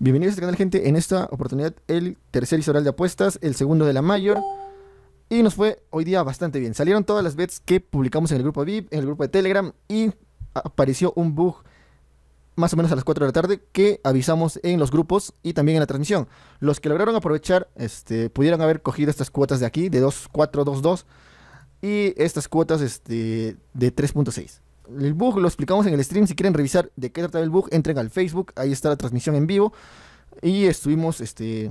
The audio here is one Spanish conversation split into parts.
Bienvenidos a este canal, gente. En esta oportunidad, el tercer historial de apuestas, el segundo de la mayor. Y nos fue hoy día bastante bien. Salieron todas las bets que publicamos en el grupo VIP, en el grupo de Telegram. Y apareció un bug más o menos a las 4 de la tarde que avisamos en los grupos y también en la transmisión. Los que lograron aprovechar este, pudieron haber cogido estas cuotas de aquí, de 2, y estas cuotas este, de 3.6 el bug lo explicamos en el stream. Si quieren revisar de qué trataba el bug, entren al Facebook. Ahí está la transmisión en vivo. Y estuvimos este,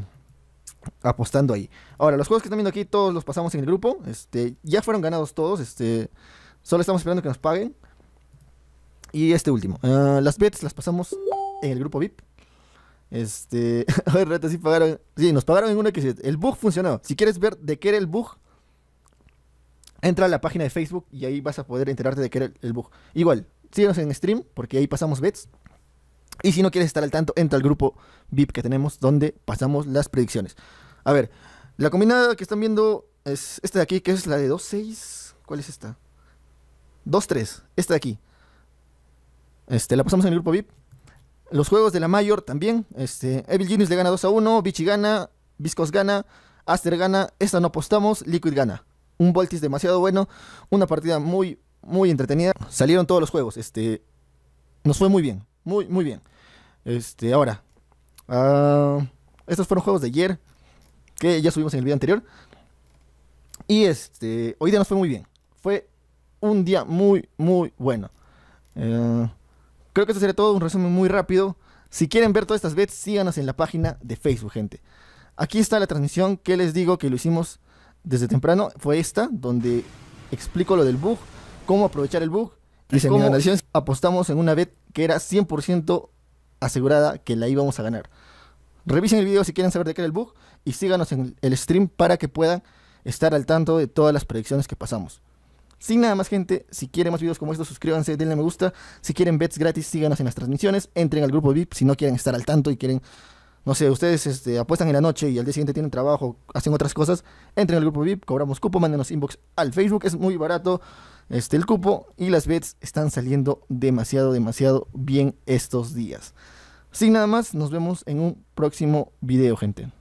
apostando ahí. Ahora, los juegos que están viendo aquí, todos los pasamos en el grupo. Este, ya fueron ganados todos. Este, solo estamos esperando que nos paguen. Y este último. Ah, las bets las pasamos en el grupo VIP. Este, a ver, sí pagaron. Sí, nos pagaron en una que el bug funcionó. Si quieres ver de qué era el bug, entra a la página de Facebook y ahí vas a poder enterarte de que era el bug. Igual, síguenos en stream porque ahí pasamos bets. Y si no quieres estar al tanto, entra al grupo VIP que tenemos donde pasamos las predicciones. A ver, la combinada que están viendo es esta de aquí, que es la de 2-6. ¿Cuál es esta? 2-3, esta de aquí. Este, la pasamos en el grupo VIP. Los juegos de la Mayor también. Este, Evil Genius le gana 2 a 1, Vichy gana, Viscos gana, Aster gana, esta no apostamos, Liquid gana un Voltis demasiado bueno, una partida muy, muy entretenida. Salieron todos los juegos, este, nos fue muy bien, muy, muy bien. Este, ahora, ah, estos fueron juegos de ayer, que ya subimos en el video anterior. Y este, hoy día nos fue muy bien, fue un día muy, muy bueno. Eh, creo que esto sería todo, un resumen muy rápido. Si quieren ver todas estas bets, síganos en la página de Facebook, gente. Aquí está la transmisión que les digo que lo hicimos desde temprano fue esta, donde explico lo del bug, cómo aprovechar el bug y, la apostamos en una bet que era 100% asegurada que la íbamos a ganar. Revisen el video si quieren saber de qué era el bug y síganos en el stream para que puedan estar al tanto de todas las predicciones que pasamos. Sin nada más, gente, si quieren más videos como estos, suscríbanse, denle me gusta. Si quieren bets gratis, síganos en las transmisiones. Entren al grupo VIP si no quieren estar al tanto y quieren no sé, ustedes este, apuestan en la noche y al día siguiente tienen trabajo, hacen otras cosas, entren al grupo VIP, cobramos cupo, mándenos inbox al Facebook, es muy barato este, el cupo y las bets están saliendo demasiado, demasiado bien estos días. Sin nada más, nos vemos en un próximo video, gente.